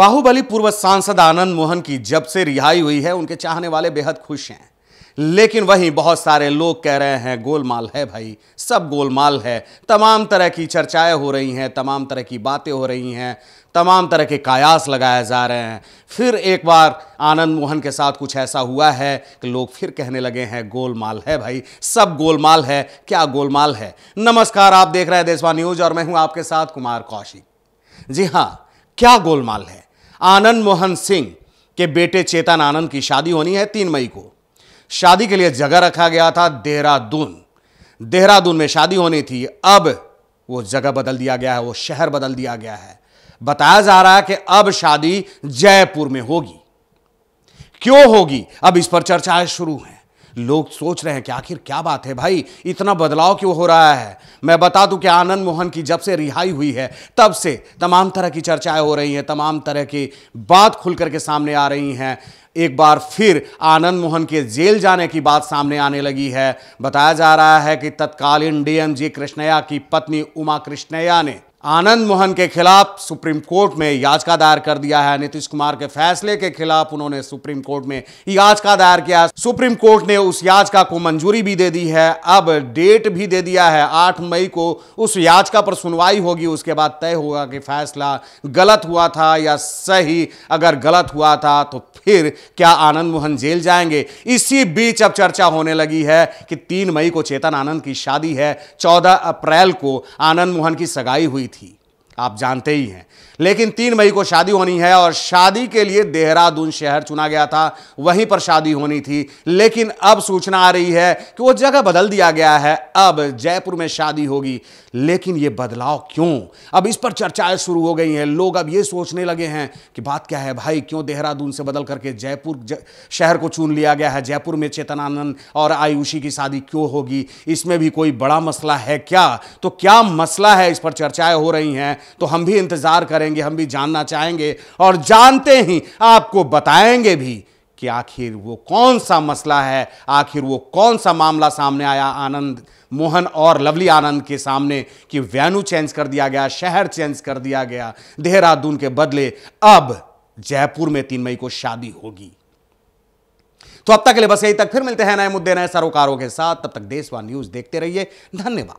बाहुबली पूर्व सांसद आनंद मोहन की जब से रिहाई हुई है उनके चाहने वाले बेहद खुश हैं लेकिन वहीं बहुत सारे लोग कह रहे हैं गोलमाल है भाई सब गोलमाल है तमाम तरह की चर्चाएं हो रही हैं तमाम तरह की बातें हो रही हैं तमाम तरह के कायास लगाए जा रहे हैं फिर एक बार आनंद मोहन के साथ कुछ ऐसा हुआ है कि लोग फिर कहने लगे हैं गोलमाल है भाई सब गोलमाल है क्या गोलमाल है नमस्कार आप देख रहे हैं देशवा न्यूज और मैं हूं आपके साथ कुमार कौशिक जी हाँ क्या गोलमाल है आनंद मोहन सिंह के बेटे चेतन आनंद की शादी होनी है तीन मई को शादी के लिए जगह रखा गया था देहरादून देहरादून में शादी होनी थी अब वो जगह बदल दिया गया है वो शहर बदल दिया गया है बताया जा रहा है कि अब शादी जयपुर में होगी क्यों होगी अब इस पर चर्चाएं शुरू हैं लोग सोच रहे हैं कि आखिर क्या बात है भाई इतना बदलाव क्यों हो रहा है मैं बता दूं कि आनंद मोहन की जब से रिहाई हुई है तब से तमाम तरह की चर्चाएं हो रही हैं तमाम तरह की बात खुल करके सामने आ रही हैं एक बार फिर आनंद मोहन के जेल जाने की बात सामने आने लगी है बताया जा रहा है कि तत्कालीन डीएमजी कृष्णया की पत्नी उमा कृष्णया ने आनंद मोहन के खिलाफ सुप्रीम कोर्ट में याचिका दायर कर दिया है नीतीश कुमार के फैसले के खिलाफ उन्होंने सुप्रीम कोर्ट में याचिका दायर किया सुप्रीम कोर्ट ने उस याचिका को मंजूरी भी दे दी है अब डेट भी दे दिया है 8 मई को उस याचिका पर सुनवाई होगी उसके बाद तय होगा कि फैसला गलत हुआ था या सही अगर गलत हुआ था तो फिर क्या आनंद मोहन जेल जाएंगे इसी बीच अब चर्चा होने लगी है कि तीन मई को चेतन आनंद की शादी है चौदह अप्रैल को आनंद मोहन की सगाई हुई He. आप जानते ही हैं लेकिन तीन मई को शादी होनी है और शादी के लिए देहरादून शहर चुना गया था वहीं पर शादी होनी थी लेकिन अब सूचना आ रही है कि वो जगह बदल दिया गया है अब जयपुर में शादी होगी लेकिन ये बदलाव क्यों अब इस पर चर्चाएं शुरू हो गई हैं लोग अब ये सोचने लगे हैं कि बात क्या है भाई क्यों देहरादून से बदल करके जयपुर ज... शहर को चुन लिया गया है जयपुर में चेतनानंद और आयुषी की शादी क्यों होगी इसमें भी कोई बड़ा मसला है क्या तो क्या मसला है इस पर चर्चाएं हो रही हैं तो हम भी इंतज़ार करेंगे हम भी जानना चाहेंगे और जानते ही आपको बताएंगे भी कि आखिर वो कौन सा मसला है आखिर वो कौन सा मामला सामने आया आनंद मोहन और लवली आनंद के सामने कि वेन्यू चेंज कर दिया गया शहर चेंज कर दिया गया देहरादून के बदले अब जयपुर में तीन मई को शादी होगी तो अब तक के लिए बस यही तक फिर मिलते हैं नए मुद्दे नए सरोकारों के साथ तब तक देशवा न्यूज देखते रहिए धन्यवाद